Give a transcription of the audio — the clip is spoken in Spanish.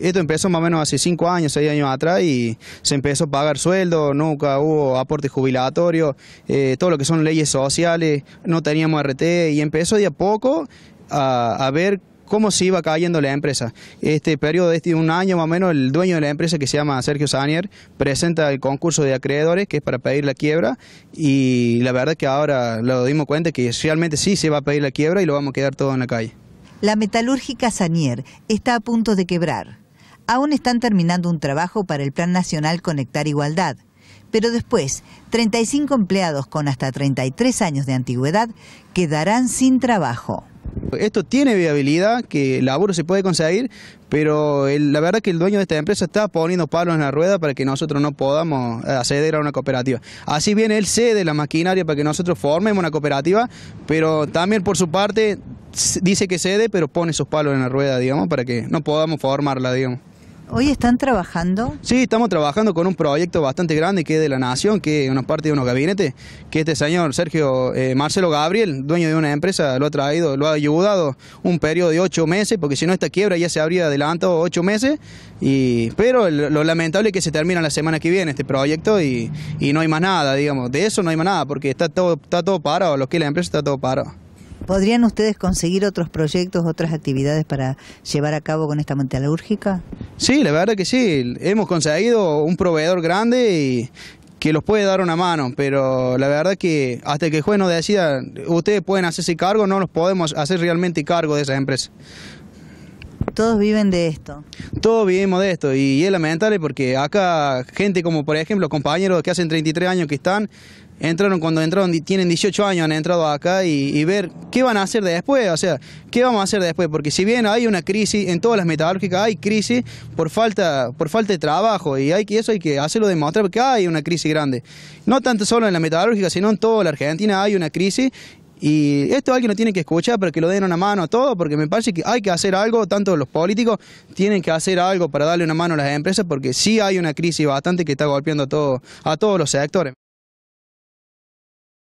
esto empezó más o menos hace cinco años, seis años atrás y se empezó a pagar sueldo, nunca hubo aporte jubilatorio, eh, todo lo que son leyes sociales, no teníamos RT y empezó de a poco a, ver cómo se iba cayendo la empresa. Este periodo de este un año más o menos, el dueño de la empresa que se llama Sergio Sanier presenta el concurso de acreedores que es para pedir la quiebra y la verdad es que ahora lo dimos cuenta que realmente sí se va a pedir la quiebra y lo vamos a quedar todo en la calle. La metalúrgica Sanier está a punto de quebrar aún están terminando un trabajo para el Plan Nacional Conectar Igualdad. Pero después, 35 empleados con hasta 33 años de antigüedad quedarán sin trabajo. Esto tiene viabilidad, que el laburo se puede conseguir, pero la verdad que el dueño de esta empresa está poniendo palos en la rueda para que nosotros no podamos eh, acceder a una cooperativa. Así bien él cede la maquinaria para que nosotros formemos una cooperativa, pero también por su parte dice que cede, pero pone sus palos en la rueda, digamos, para que no podamos formarla, digamos. ¿Hoy están trabajando? Sí, estamos trabajando con un proyecto bastante grande que es de la Nación, que es una parte de unos gabinetes, que este señor Sergio eh, Marcelo Gabriel, dueño de una empresa, lo ha traído, lo ha ayudado un periodo de ocho meses, porque si no esta quiebra ya se habría adelantado ocho meses, y, pero lo lamentable es que se termina la semana que viene este proyecto y, no hay más nada, digamos, de eso no hay más nada, porque está todo, está todo parado, lo que es la empresa está todo parado. ¿Podrían ustedes conseguir otros proyectos, otras actividades para llevar a cabo con esta metalúrgica? Sí, la verdad que sí. Hemos conseguido un proveedor grande y que los puede dar una mano, pero la verdad que hasta que el juez nos decida, ustedes pueden hacerse cargo, no nos podemos hacer realmente cargo de esa empresa. Todos viven de esto. Todos vivimos de esto y es lamentable porque acá gente como por ejemplo compañeros que hacen 33 años que están, entraron cuando entraron, tienen 18 años, han entrado acá y, ver qué van a hacer después, o sea, qué vamos a hacer después, porque si bien hay una crisis, en todas las metalúrgicas hay crisis por falta, por falta de trabajo y hay, eso hay que hacerlo demostrar porque hay una crisis grande. No tanto solo en la metalúrgica, sino en toda la Argentina hay una crisis y esto alguien lo tiene que escuchar para que lo den una mano a todo, porque me parece que hay que hacer algo, tanto los políticos tienen que hacer algo para darle una mano a las empresas, porque sí hay una crisis bastante que está golpeando a, todo, a todos los sectores.